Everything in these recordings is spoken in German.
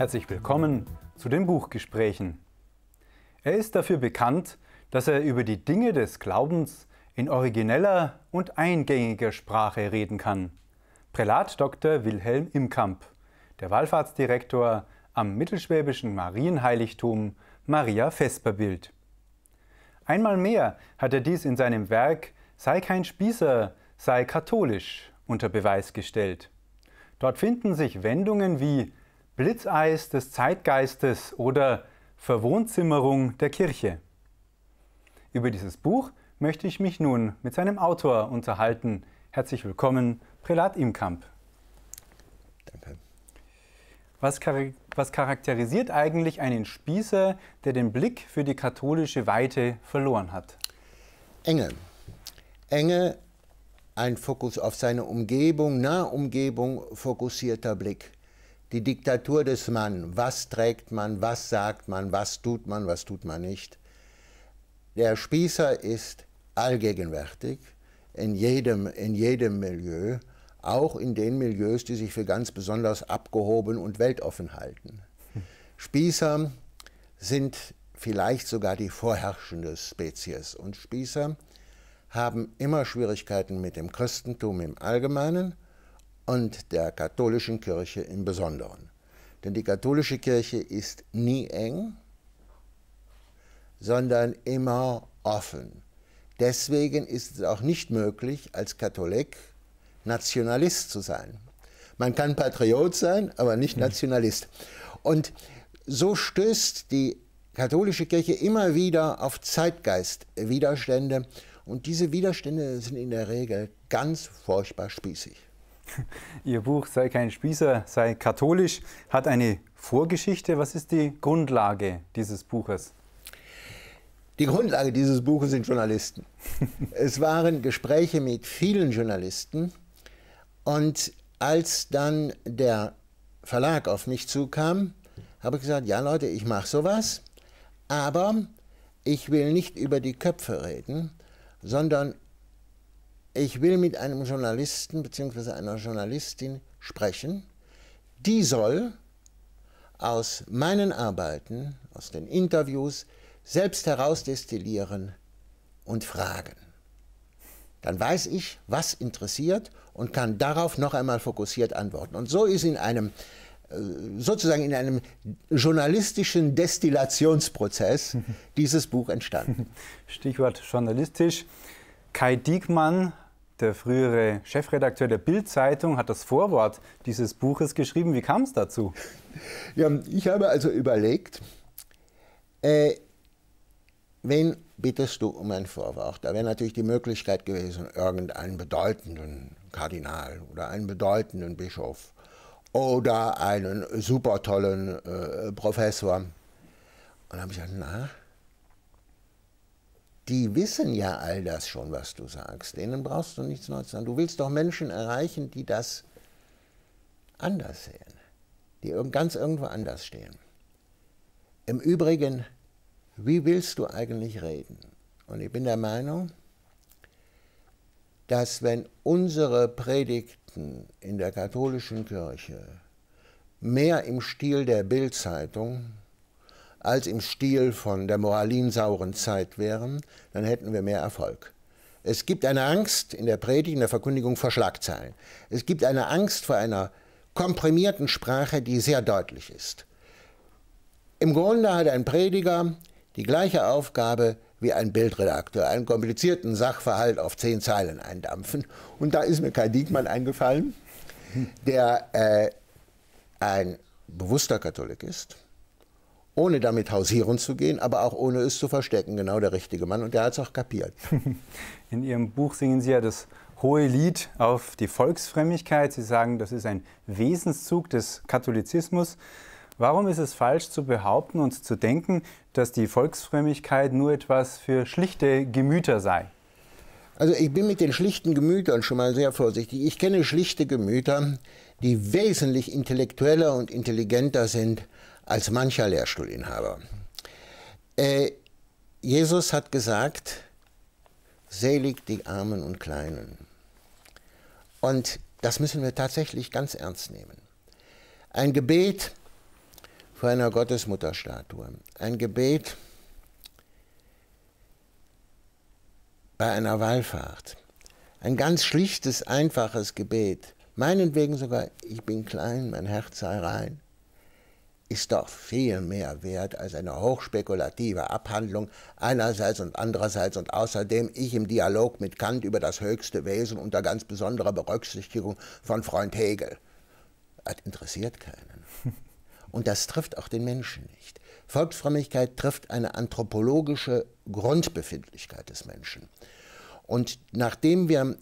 Herzlich willkommen zu den Buchgesprächen. Er ist dafür bekannt, dass er über die Dinge des Glaubens in origineller und eingängiger Sprache reden kann. Prälat Dr. Wilhelm Imkamp, der Wallfahrtsdirektor am mittelschwäbischen Marienheiligtum Maria Vesperbild. Einmal mehr hat er dies in seinem Werk Sei kein Spießer, sei katholisch unter Beweis gestellt. Dort finden sich Wendungen wie Blitzeis des Zeitgeistes oder Verwohnzimmerung der Kirche. Über dieses Buch möchte ich mich nun mit seinem Autor unterhalten. Herzlich willkommen, Prälat Imkamp. Danke. Was, char was charakterisiert eigentlich einen Spießer, der den Blick für die katholische Weite verloren hat? Enge. Enge, ein Fokus auf seine Umgebung, Nahumgebung, fokussierter Blick die Diktatur des Mann. Was trägt man, was sagt man, was tut man, was tut man nicht. Der Spießer ist allgegenwärtig in jedem, in jedem Milieu, auch in den Milieus, die sich für ganz besonders abgehoben und weltoffen halten. Spießer sind vielleicht sogar die vorherrschende Spezies und Spießer haben immer Schwierigkeiten mit dem Christentum im Allgemeinen, und der katholischen Kirche im Besonderen. Denn die katholische Kirche ist nie eng, sondern immer offen. Deswegen ist es auch nicht möglich, als Katholik Nationalist zu sein. Man kann Patriot sein, aber nicht mhm. Nationalist. Und so stößt die katholische Kirche immer wieder auf Zeitgeistwiderstände. Und diese Widerstände sind in der Regel ganz furchtbar spießig. Ihr Buch Sei kein Spießer, sei katholisch hat eine Vorgeschichte. Was ist die Grundlage dieses Buches? Die Grundlage dieses Buches sind Journalisten. es waren Gespräche mit vielen Journalisten. Und als dann der Verlag auf mich zukam, habe ich gesagt, ja Leute, ich mache sowas, aber ich will nicht über die Köpfe reden, sondern ich will mit einem Journalisten bzw. einer Journalistin sprechen, die soll aus meinen Arbeiten, aus den Interviews selbst herausdestillieren und fragen. Dann weiß ich, was interessiert und kann darauf noch einmal fokussiert antworten. Und so ist in einem äh, sozusagen in einem journalistischen Destillationsprozess dieses Buch entstanden. Stichwort journalistisch. Kai Diekmann, der frühere Chefredakteur der Bild-Zeitung, hat das Vorwort dieses Buches geschrieben. Wie kam es dazu? Ja, ich habe also überlegt, äh, wenn bittest du um ein Vorwort, da wäre natürlich die Möglichkeit gewesen, irgendeinen bedeutenden Kardinal oder einen bedeutenden Bischof oder einen super tollen äh, Professor. Und dann habe ich gesagt, na, die wissen ja all das schon, was du sagst. Denen brauchst du nichts Neues sagen. Du willst doch Menschen erreichen, die das anders sehen, die ganz irgendwo anders stehen. Im Übrigen, wie willst du eigentlich reden? Und ich bin der Meinung, dass wenn unsere Predigten in der katholischen Kirche mehr im Stil der Bildzeitung als im Stil von der moralinsauren Zeit wären, dann hätten wir mehr Erfolg. Es gibt eine Angst in der Predigt, in der Verkündigung vor Schlagzeilen. Es gibt eine Angst vor einer komprimierten Sprache, die sehr deutlich ist. Im Grunde hat ein Prediger die gleiche Aufgabe wie ein Bildredakteur, einen komplizierten Sachverhalt auf zehn Zeilen eindampfen. Und da ist mir Kai Diekmann eingefallen, der äh, ein bewusster Katholik ist, ohne damit hausieren zu gehen, aber auch ohne es zu verstecken. Genau der richtige Mann und der hat es auch kapiert. In Ihrem Buch singen Sie ja das hohe Lied auf die Volksfrömmigkeit. Sie sagen, das ist ein Wesenszug des Katholizismus. Warum ist es falsch zu behaupten und zu denken, dass die Volksfrömmigkeit nur etwas für schlichte Gemüter sei? Also ich bin mit den schlichten Gemütern schon mal sehr vorsichtig. Ich kenne schlichte Gemüter, die wesentlich intellektueller und intelligenter sind als mancher Lehrstuhlinhaber. Äh, Jesus hat gesagt, selig die Armen und Kleinen. Und das müssen wir tatsächlich ganz ernst nehmen. Ein Gebet vor einer Gottesmutterstatue, ein Gebet bei einer Wallfahrt, ein ganz schlichtes, einfaches Gebet, meinetwegen sogar, ich bin klein, mein Herz sei rein, ist doch viel mehr wert als eine hochspekulative Abhandlung einerseits und andererseits und außerdem ich im Dialog mit Kant über das höchste Wesen unter ganz besonderer Berücksichtigung von Freund Hegel. Das interessiert keinen. Und das trifft auch den Menschen nicht. Volksfrömmigkeit trifft eine anthropologische Grundbefindlichkeit des Menschen. Und nachdem wir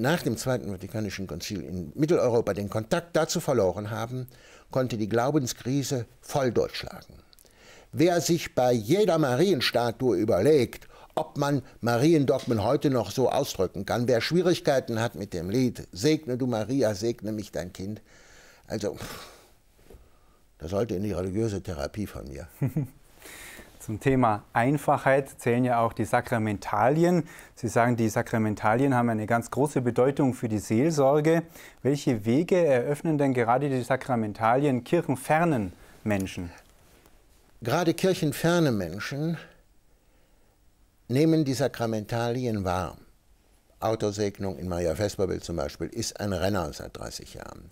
nach dem Zweiten Vatikanischen Konzil in Mitteleuropa den Kontakt dazu verloren haben, konnte die Glaubenskrise voll durchschlagen. Wer sich bei jeder Marienstatue überlegt, ob man Mariendogmen heute noch so ausdrücken kann, wer Schwierigkeiten hat mit dem Lied Segne du Maria, segne mich dein Kind, also da sollte in die religiöse Therapie von mir. Zum Thema Einfachheit zählen ja auch die Sakramentalien. Sie sagen, die Sakramentalien haben eine ganz große Bedeutung für die Seelsorge. Welche Wege eröffnen denn gerade die Sakramentalien kirchenfernen Menschen? Gerade kirchenferne Menschen nehmen die Sakramentalien wahr. Autosegnung in Maria Vesperbild zum Beispiel ist ein Renner seit 30 Jahren.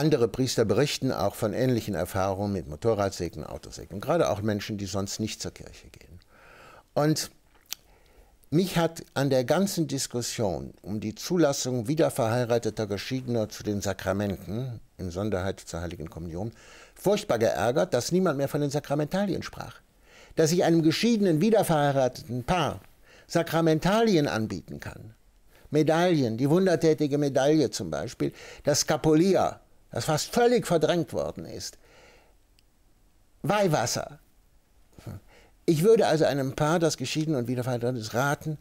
Andere Priester berichten auch von ähnlichen Erfahrungen mit Motorradsägen, Autosägen, gerade auch Menschen, die sonst nicht zur Kirche gehen. Und mich hat an der ganzen Diskussion um die Zulassung wiederverheirateter Geschiedener zu den Sakramenten, in Sonderheit zur Heiligen Kommunion, furchtbar geärgert, dass niemand mehr von den Sakramentalien sprach. Dass ich einem geschiedenen, wiederverheirateten Paar Sakramentalien anbieten kann. Medaillen, die wundertätige Medaille zum Beispiel, das Kapolier, das fast völlig verdrängt worden ist. Weihwasser. Ich würde also einem Paar, das geschieden und wieder verheiratet ist, raten,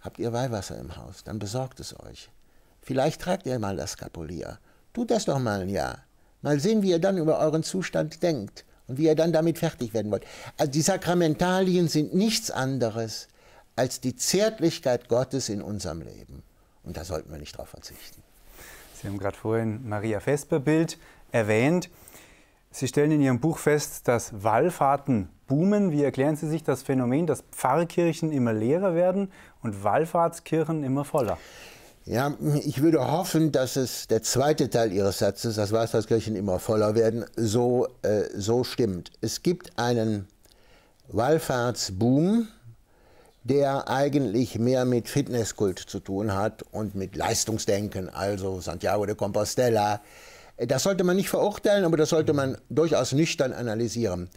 habt ihr Weihwasser im Haus, dann besorgt es euch. Vielleicht tragt ihr mal das Kapulier. Tut das doch mal ein Jahr. Mal sehen, wie ihr dann über euren Zustand denkt und wie ihr dann damit fertig werden wollt. Also die Sakramentalien sind nichts anderes als die Zärtlichkeit Gottes in unserem Leben. Und da sollten wir nicht darauf verzichten. Sie haben gerade vorhin Maria Vesper-Bild erwähnt. Sie stellen in Ihrem Buch fest, dass Wallfahrten boomen. Wie erklären Sie sich das Phänomen, dass Pfarrkirchen immer leerer werden und Wallfahrtskirchen immer voller? Ja, ich würde hoffen, dass es der zweite Teil Ihres Satzes, dass Wallfahrtskirchen immer voller werden, so, äh, so stimmt. Es gibt einen Wallfahrtsboom, der eigentlich mehr mit Fitnesskult zu tun hat und mit Leistungsdenken, also Santiago de Compostela. Das sollte man nicht verurteilen, aber das sollte man durchaus nüchtern analysieren.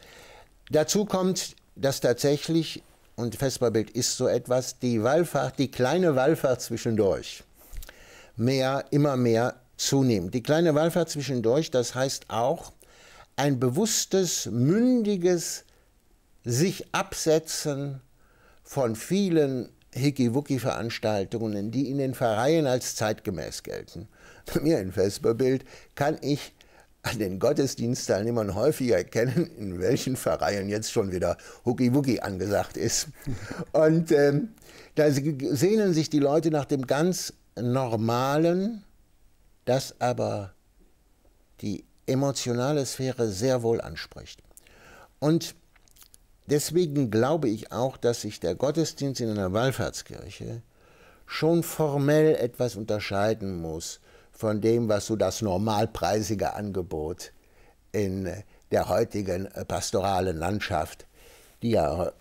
Dazu kommt, dass tatsächlich, und Vesperbild ist so etwas, die Wallfahrt, die kleine Wallfahrt zwischendurch, mehr, immer mehr zunimmt. Die kleine Wallfahrt zwischendurch, das heißt auch ein bewusstes, mündiges sich absetzen von vielen hickey wookie veranstaltungen die in den Vereinen als zeitgemäß gelten. Bei mir in Vesperbild kann ich an den Gottesdienstteilnehmern häufig erkennen, in welchen Vereinen jetzt schon wieder hucki wookie angesagt ist. Und ähm, da sehnen sich die Leute nach dem ganz Normalen, das aber die emotionale Sphäre sehr wohl anspricht. Und Deswegen glaube ich auch, dass sich der Gottesdienst in einer Wallfahrtskirche schon formell etwas unterscheiden muss von dem, was so das normalpreisige Angebot in der heutigen äh, pastoralen Landschaft, die ja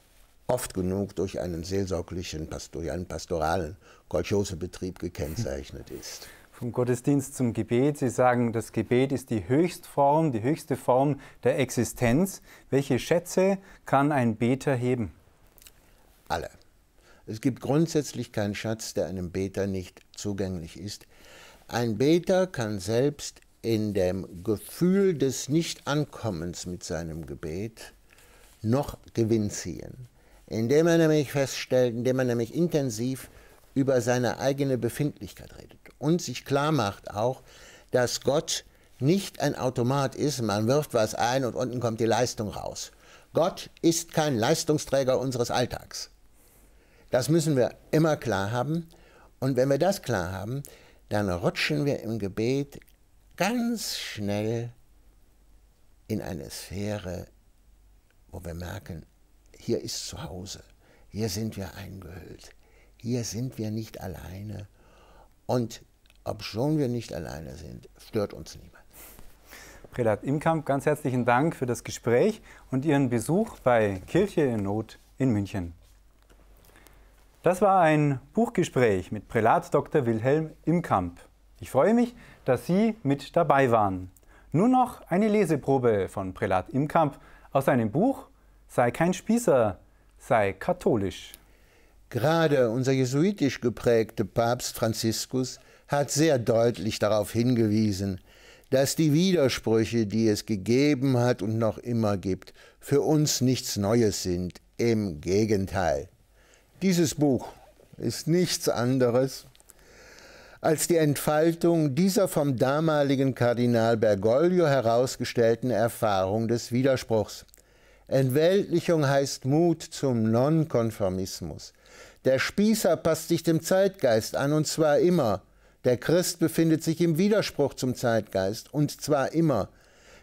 oft genug durch einen seelsorglichen, durch einen pastoralen Kolchosebetrieb gekennzeichnet ist vom Gottesdienst zum Gebet. Sie sagen, das Gebet ist die Höchstform, die höchste Form der Existenz. Welche Schätze kann ein Beter heben? Alle. Es gibt grundsätzlich keinen Schatz, der einem Beter nicht zugänglich ist. Ein Beter kann selbst in dem Gefühl des Nichtankommens mit seinem Gebet noch Gewinn ziehen, indem er nämlich feststellt, indem er nämlich intensiv über seine eigene Befindlichkeit redet und sich klar macht auch, dass Gott nicht ein Automat ist, man wirft was ein und unten kommt die Leistung raus. Gott ist kein Leistungsträger unseres Alltags. Das müssen wir immer klar haben. Und wenn wir das klar haben, dann rutschen wir im Gebet ganz schnell in eine Sphäre, wo wir merken, hier ist zu Hause, hier sind wir eingehüllt hier sind wir nicht alleine. Und obschon wir nicht alleine sind, stört uns niemand. Prälat Imkamp, ganz herzlichen Dank für das Gespräch und Ihren Besuch bei Kirche in Not in München. Das war ein Buchgespräch mit Prälat Dr. Wilhelm Imkamp. Ich freue mich, dass Sie mit dabei waren. Nur noch eine Leseprobe von Prälat Imkamp aus seinem Buch Sei kein Spießer, sei katholisch. Gerade unser jesuitisch geprägte Papst Franziskus hat sehr deutlich darauf hingewiesen, dass die Widersprüche, die es gegeben hat und noch immer gibt, für uns nichts Neues sind. Im Gegenteil. Dieses Buch ist nichts anderes als die Entfaltung dieser vom damaligen Kardinal Bergoglio herausgestellten Erfahrung des Widerspruchs. Entweltlichung heißt Mut zum Nonkonformismus. Der Spießer passt sich dem Zeitgeist an und zwar immer. Der Christ befindet sich im Widerspruch zum Zeitgeist und zwar immer.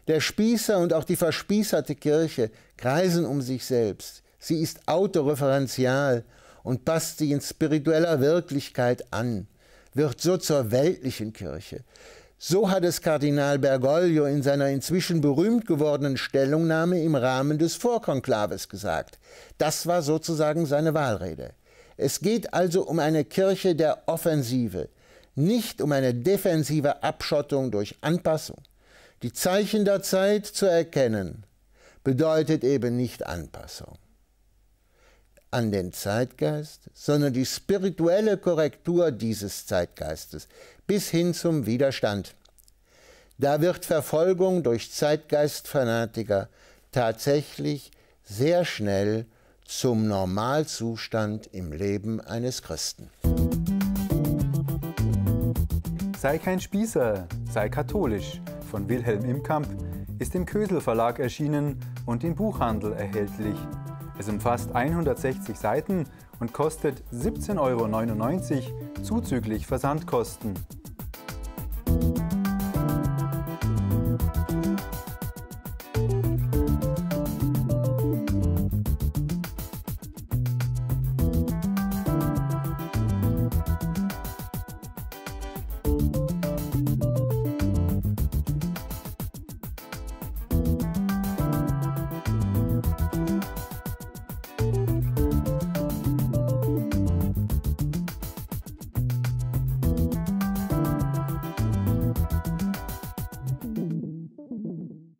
Der Spießer und auch die verspießerte Kirche kreisen um sich selbst. Sie ist autoreferenzial und passt sich in spiritueller Wirklichkeit an, wird so zur weltlichen Kirche. So hat es Kardinal Bergoglio in seiner inzwischen berühmt gewordenen Stellungnahme im Rahmen des Vorkonklaves gesagt. Das war sozusagen seine Wahlrede. Es geht also um eine Kirche der Offensive, nicht um eine defensive Abschottung durch Anpassung. Die Zeichen der Zeit zu erkennen bedeutet eben nicht Anpassung an den Zeitgeist, sondern die spirituelle Korrektur dieses Zeitgeistes bis hin zum Widerstand. Da wird Verfolgung durch Zeitgeistfanatiker tatsächlich sehr schnell zum Normalzustand im Leben eines Christen. Sei kein Spießer, sei katholisch von Wilhelm Imkamp ist im Kösel Verlag erschienen und im Buchhandel erhältlich. Es umfasst 160 Seiten und kostet 17,99 Euro zuzüglich Versandkosten.